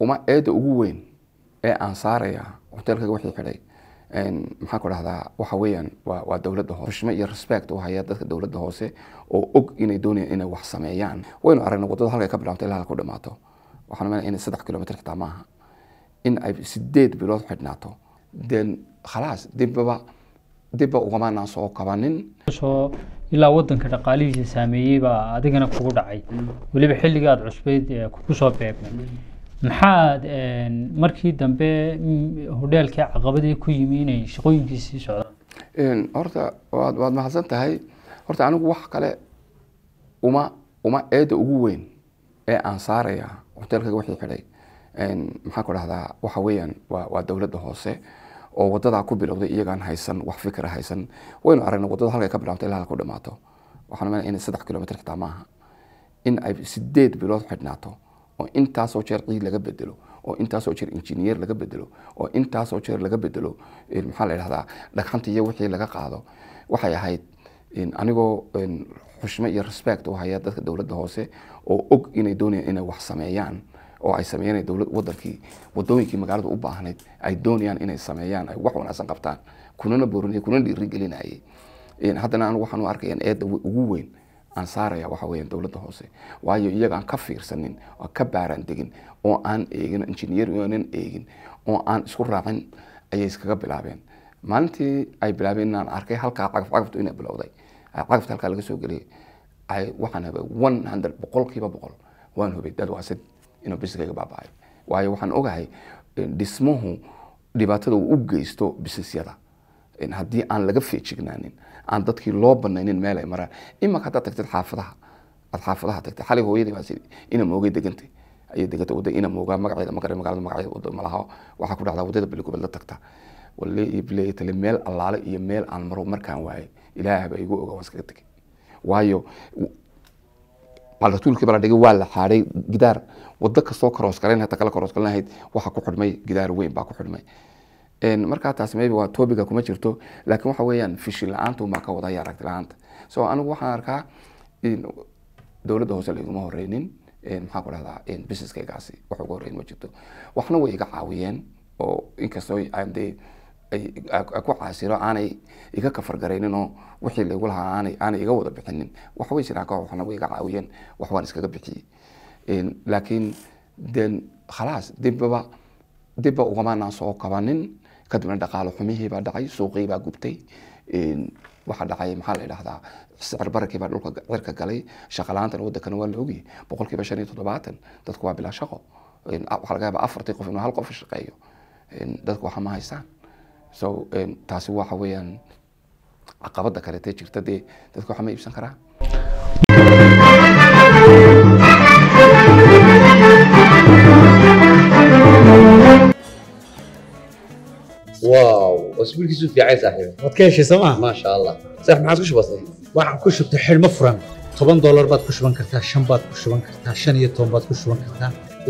uma eeda ugu weyn ee aan saaraya hotelkaga wixii xidhay maxaa ku dhahdaa waxa weeyaan waa dowladda hoose xushmo iyo respect u haya dadka dowladda hoose oo og inay doonayaan inay wax sameeyaan waynu aragnay waddada halkay ka bilaabato ilaa halku dhamaato waxaan meenaya inay saddex kilomitr xitaa maaha in ay sideed bilood xidhnaato then khalaas dibbaba dibba ugamanaan soo qabanin ilaa wadanka dhaqaalihiisa saameeyey baa adigana kugu dhacay weliba xilliga aada cusbeyd kugu beegmay maxaad markii dambe mm, hodheelkii caqabadii ku yimi inay shaqooyinkii sii socdaan horta waad waad mahadsan tahay horta anigu wax kale uma uma eeda ugu weyn ee aan saaraya hoteelkaga wixii xidhay maxaa ku dhahdaa waxa weeyaan waa waa dowladda hoose oo wadadaa ku bilowday iyagaan haysan wax fikra haysan waynu aragna wadada halkay ka bilaabato ilaa halka u dhamaato waxaan maleynaya in saddex kilomitr xitaa maaha in ay sideed bilood xidhnaato oo intaasoo jeer ciid laga bedelo oo intaasoo jeer injineer laga bedelo oo intaasoo jeer laga bedelo maxaa la dhahdaa dhagxanta iyo wixii laga qaado waxay ahayd anigoo xushmo iyo respect u haya dadka dowladda hoose oo og inay doonayaan inay wax sameeyaan oo ay sameeyaan dowlad wadankii wadooyinkii magaalada u baahnayd ay doonayaan inay sameeyaan ay wax wanaagsan qabtaan kunana boorinay kunana dhiirigelinayay haddana anu waxaan u arkayaan eedda ugu weyn aan saaraya waxa weeyaan dowladda hoose waayo iyaga aan ka fiirsanin aan ka baaraan degin oo aan eegin engineer aanan eegin oo aan isku raacin ayay iskaga bilaabeen maalintii ay bilaabeen aan arkay halkaa cagaf cagaftu inay bilowday cagafta halkaa laga soo geliyay waxaan hubay one hundred boqolkiiba boqol waan hubay dad waasid inuu businesskayga baaba'ay waayo waxaan ogahay eh, dhismuhu dhibaatada uu u geysto businesyada haddii aan laga feejignaanin aan dadkii loo banaynin meel ay maraan imanka haddaad tagtid xaafadaha aad xaafadaha tagtid xalay hooyadii baas inamoogay degantay ayay degantay wadda inamogaa magaceeda magara magaalada magaceeda malaha waxaa ku dhacdaa waddada beligobelda tagta walle iyo meel allaale iyo meel aan maro markaan waayay ilaaha igu oga waan iskaga tegay waayo rasuulkii baa dhigay waa la xaaray gidaar waddo kastoo karooskalanayd ta kala karooskalanahayd waxa ku xidhmay gidaar weyn baa ku xidhmay markaa maybe waa tobiga kuma jirto laakiin waxa weyaan fishi la-aantunbaa ka wadaya aragti la-aanta so anigu waxaan arkaa dowladda hoose laiguma horeynin maxaa ku dhahdaa businesskeygaasi wax uga horeyn ma jirto waxna way iga caawiyeen oo inkastoo de ku caasiro aanay iga kafargarayninoo wixii laygu lahaa aanay iga wada bixinin wax way waxna way iga caawiyeen wax waan iskaga bixiyey laakiin den khalaas dibba dibba ugamanaan soo kabanin kadibna dhaqaalo xumihiibaa dhacay suuqiibaa gubtay waxaa dhacay maxaa la idhahdaa sicir barakiibaa dhulka cirka galay shaqalaantan wadankana waa la ogyay boqolkiiba shan iyo toddobaatan dadku waa bilaa shaqo waxaa laga afartii qof inuu hal qof shaqeeyo dadku waxa ma haystaan so taasi waxa weeyaan caqabada kaleetee jirta dee dadku waxa ma iibsan karaa واو asbuulkiisu fiican saaxiib waad ka heshay soo ma maasha allah saaxiib maxaad ku shubatay waxaan ku shubtay xidhmo furan toban doolar baad ku shuban kartaa shan baad ku shuban kartaa shan iyo toban baad ku shuban kartaa